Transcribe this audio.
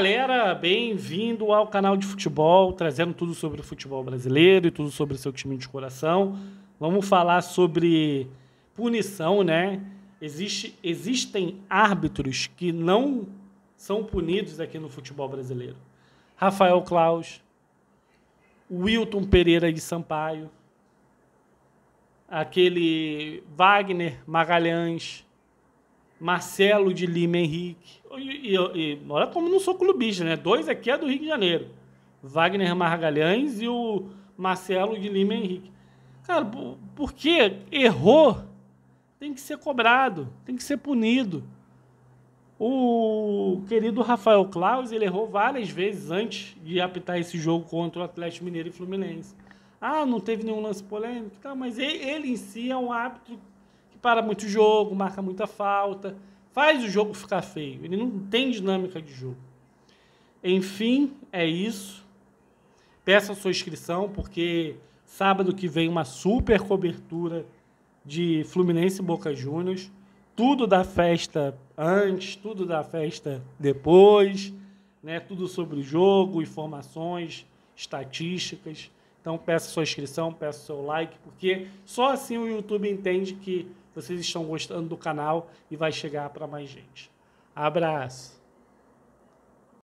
galera, bem-vindo ao canal de futebol, trazendo tudo sobre o futebol brasileiro e tudo sobre o seu time de coração. Vamos falar sobre punição, né? Existe, existem árbitros que não são punidos aqui no futebol brasileiro. Rafael Claus, Wilton Pereira de Sampaio, aquele Wagner Magalhães, Marcelo de Lima Henrique. E, e, e, olha como não sou clubista, né? Dois aqui é do Rio de Janeiro. Wagner Margalhães e o Marcelo de Lima Henrique. Cara, porque errou, tem que ser cobrado, tem que ser punido. O querido Rafael Claus, ele errou várias vezes antes de apitar esse jogo contra o Atlético Mineiro e Fluminense. Ah, não teve nenhum lance polêmico, tá, mas ele, ele em si é um árbitro que para muito jogo, marca muita falta, faz o jogo ficar feio. Ele não tem dinâmica de jogo. Enfim, é isso. peça sua inscrição, porque sábado que vem uma super cobertura de Fluminense e Boca Juniors. Tudo da festa antes, tudo da festa depois, né? tudo sobre o jogo, informações, estatísticas. Então peça sua inscrição, peça seu like, porque só assim o YouTube entende que vocês estão gostando do canal e vai chegar para mais gente. Abraço!